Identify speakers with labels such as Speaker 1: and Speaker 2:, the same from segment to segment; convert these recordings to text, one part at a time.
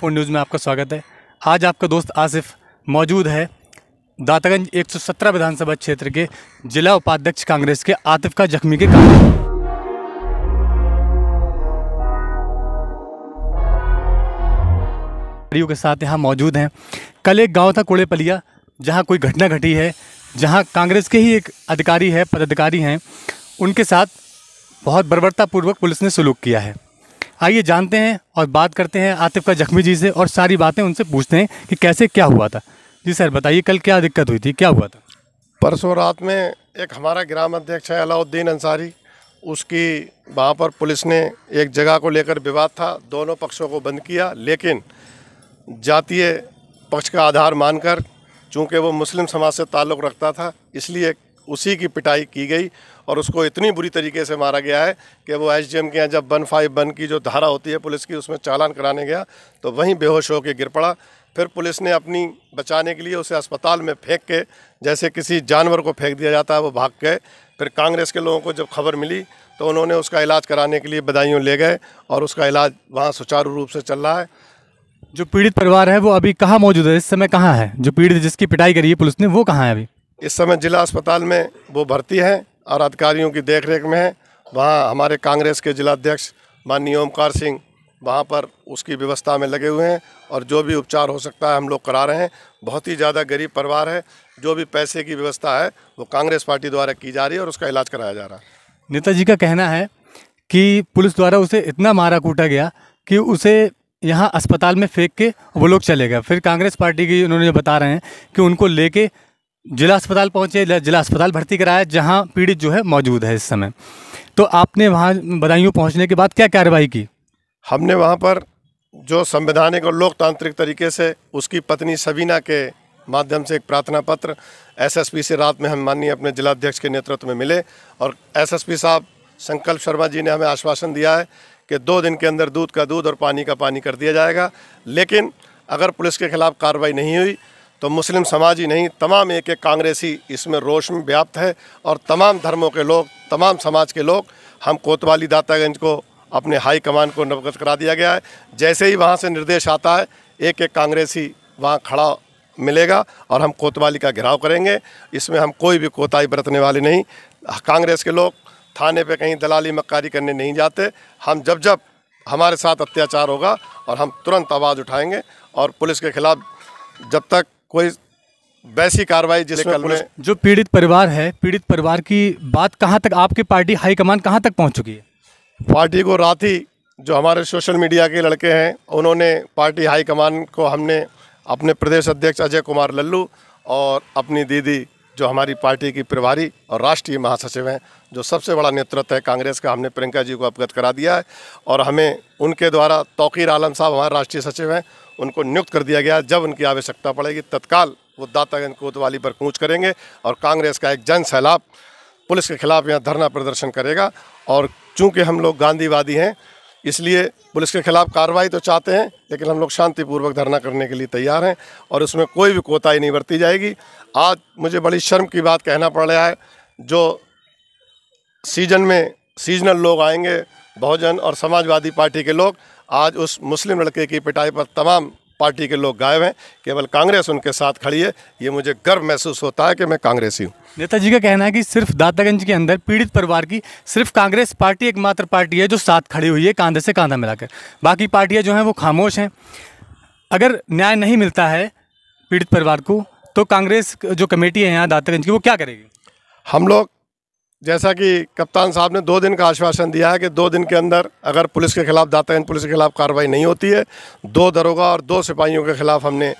Speaker 1: four news में आपका स्वागत है आज आपका दोस्त आसिफ मौजूद है दातागंज 117 विधानसभा क्षेत्र के जिला उपाध्यक्ष कांग्रेस के आतिफ का जख्मी के कारण के साथ यहाँ मौजूद हैं कल एक गांव था कोड़ेपलिया जहाँ कोई घटना घटी है जहाँ कांग्रेस के ही एक अधिकारी है पदाधिकारी हैं उनके साथ बहुत बर्बरतापूर्वक पुलिस ने सलूक किया है आइए जानते हैं और बात करते हैं आतिफ का जख्मी जी से और सारी बातें उनसे पूछते हैं कि कैसे क्या हुआ था जी सर बताइए कल क्या दिक्कत हुई थी क्या हुआ था परसों रात में
Speaker 2: एक हमारा ग्राम अध्यक्ष है अलाउद्दीन अंसारी उसकी वहाँ पर पुलिस ने एक जगह को लेकर विवाद था दोनों पक्षों को बंद किया लेकिन जातीय पक्ष का आधार मानकर चूँकि वो मुस्लिम समाज से ताल्लुक़ रखता था इसलिए उसी की पिटाई की गई और उसको इतनी बुरी तरीके से मारा गया है कि वो एस के यहाँ जब वन फाइव वन की जो धारा होती है पुलिस की उसमें चालान कराने गया तो वहीं बेहोश होकर गिर पड़ा फिर पुलिस ने अपनी बचाने के लिए उसे अस्पताल में फेंक के जैसे किसी जानवर को फेंक दिया जाता है वो भाग गए फिर कांग्रेस के लोगों को जब खबर मिली तो उन्होंने उसका इलाज कराने के लिए बदायूँ ले गए और उसका इलाज वहाँ सुचारू रूप से चल रहा है
Speaker 1: जो पीड़ित परिवार है वो अभी कहाँ मौजूद है इस समय कहाँ है जो पीड़ित जिसकी पिटाई करी है पुलिस ने वो कहाँ है अभी
Speaker 2: इस समय जिला अस्पताल में वो भर्ती हैं और अधिकारियों की देखरेख में है वहाँ हमारे कांग्रेस के जिलाध्यक्ष माननीय ओमकार सिंह वहाँ पर उसकी व्यवस्था में लगे हुए हैं और जो भी उपचार हो सकता है हम लोग करा रहे हैं बहुत ही ज़्यादा गरीब परिवार है जो भी पैसे की व्यवस्था है वो कांग्रेस पार्टी द्वारा की जा रही है और उसका इलाज कराया जा रहा है
Speaker 1: नेताजी का कहना है कि पुलिस द्वारा उसे इतना मारा कूटा गया कि उसे यहाँ अस्पताल में फेंक के वो लोग चले गए फिर कांग्रेस पार्टी की उन्होंने बता रहे हैं कि उनको लेके जिला अस्पताल पहुँचे जिला अस्पताल भर्ती कराया जहाँ पीड़ित जो है मौजूद है इस समय तो आपने वहाँ बदायूं पहुँचने के बाद क्या कार्रवाई की
Speaker 2: हमने वहाँ पर जो संवैधानिक और लोकतांत्रिक तरीके से उसकी पत्नी सबीना के माध्यम से एक प्रार्थना पत्र एसएसपी से रात में हम माननीय अपने जिलाध्यक्ष के नेतृत्व में मिले और एसएसपी साहब संकल्प शर्मा जी ने हमें आश्वासन दिया है कि दो दिन के अंदर दूध का दूध और पानी का पानी कर दिया जाएगा लेकिन अगर पुलिस के खिलाफ कार्रवाई नहीं हुई तो मुस्लिम समाज ही नहीं तमाम एक एक कांग्रेसी इसमें रोष में व्याप्त है और तमाम धर्मों के लोग तमाम समाज के लोग हम कोतवाली दातागंज को अपने हाई कमान को नवगत करा दिया गया है जैसे ही वहाँ से निर्देश आता है एक एक कांग्रेसी वहाँ खड़ा मिलेगा और हम कोतवाली का घिराव करेंगे इसमें हम कोई भी कोताही बरतने वाले नहीं कांग्रेस के लोग थाने पे कहीं दलाली मक्कारी करने नहीं जाते हम जब जब हमारे साथ अत्याचार होगा और हम तुरंत आवाज़ उठाएंगे और पुलिस के ख़िलाफ़ जब तक कोई वैसी कार्रवाई जिसमें
Speaker 1: जो पीड़ित परिवार है पीड़ित परिवार की बात कहाँ तक आपकी पार्टी हाईकमान कहाँ तक पहुँच चुकी है पार्टी को रात ही
Speaker 2: जो हमारे सोशल मीडिया के लड़के हैं उन्होंने पार्टी हाईकमान को हमने अपने प्रदेश अध्यक्ष अजय कुमार लल्लू और अपनी दीदी जो हमारी पार्टी की प्रभारी और राष्ट्रीय महासचिव हैं जो सबसे बड़ा नेतृत्व है कांग्रेस का हमने प्रियंका जी को अवगत करा दिया है और हमें उनके द्वारा तोकीर आलम साहब हमारे राष्ट्रीय सचिव हैं उनको नियुक्त कर दिया गया जब उनकी आवश्यकता पड़ेगी तत्काल वो दातागंज कोतवाली पर कूच करेंगे और कांग्रेस का एक जन सैलाब पुलिस के खिलाफ यहाँ धरना प्रदर्शन करेगा और चूँकि हम लोग गांधीवादी हैं इसलिए पुलिस के खिलाफ कार्रवाई तो चाहते हैं लेकिन हम लोग शांतिपूर्वक धरना करने के लिए तैयार हैं और उसमें कोई भी कोताही नहीं बरती जाएगी आज मुझे बड़ी शर्म की बात कहना पड़ रहा है जो सीजन में सीजनल लोग आएंगे बहुजन और समाजवादी पार्टी के लोग आज उस मुस्लिम लड़के की पिटाई पर तमाम पार्टी के लोग गायब हैं केवल कांग्रेस उनके साथ खड़ी है ये मुझे गर्व महसूस होता है कि मैं कांग्रेसी हूँ
Speaker 1: नेताजी का कहना है कि सिर्फ दातागंज के अंदर पीड़ित परिवार की सिर्फ कांग्रेस पार्टी एकमात्र पार्टी है जो साथ खड़ी हुई है कांधे से कांधा मिलाकर बाकी पार्टियाँ जो हैं वो खामोश हैं अगर न्याय नहीं मिलता है पीड़ित परिवार को तो कांग्रेस जो कमेटी है यहाँ दातागंज की वो क्या करेगी हम
Speaker 2: लोग जैसा कि कप्तान साहब ने दो दिन का आश्वासन दिया है कि दो दिन के अंदर अगर पुलिस के खिलाफ दाता पुलिस के खिलाफ कार्रवाई नहीं होती है दो दरोगा और दो सिपाहियों के खिलाफ हमने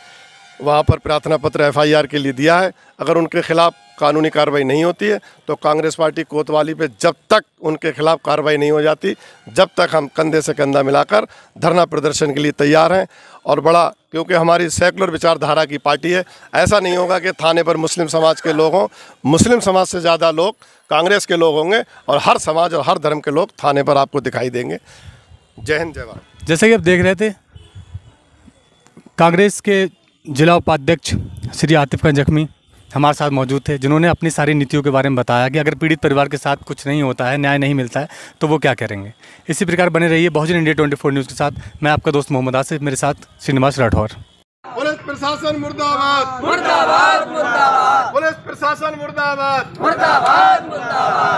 Speaker 2: वहाँ पर प्रार्थना पत्र एफआईआर के लिए दिया है अगर उनके खिलाफ कानूनी कार्रवाई नहीं होती है तो कांग्रेस पार्टी कोतवाली पे जब तक उनके खिलाफ कार्रवाई नहीं हो जाती जब तक हम कंधे से कंधा मिलाकर धरना प्रदर्शन के लिए तैयार हैं और बड़ा क्योंकि हमारी सेकुलर विचारधारा की पार्टी है ऐसा नहीं होगा कि थाने पर मुस्लिम समाज के लोग हों मुस्लिम समाज से ज़्यादा लोग कांग्रेस के लोग होंगे और हर समाज और हर धर्म के लोग थाने पर आपको दिखाई देंगे जय हिंद जय भारत
Speaker 1: जैसे कि आप देख रहे थे कांग्रेस के जिला उपाध्यक्ष श्री आतिफ खान जख्मी हमारे साथ मौजूद थे जिन्होंने अपनी सारी नीतियों के बारे में बताया कि अगर पीड़ित परिवार के साथ कुछ नहीं होता है न्याय नहीं मिलता है तो वो क्या करेंगे इसी प्रकार बने रहिए Bahujan India twenty four news के साथ मैं आपका दोस्त मोहम्मद आसिफ मेरे साथ श्रीनिवास राठौर
Speaker 2: पुलिस प्रशासन मुर्दाबाद मुर्दाबाद मुर्दाबाद पुलिस प्रशासन मुर्दाबाद मुर्दाबाद मुर्दाबाद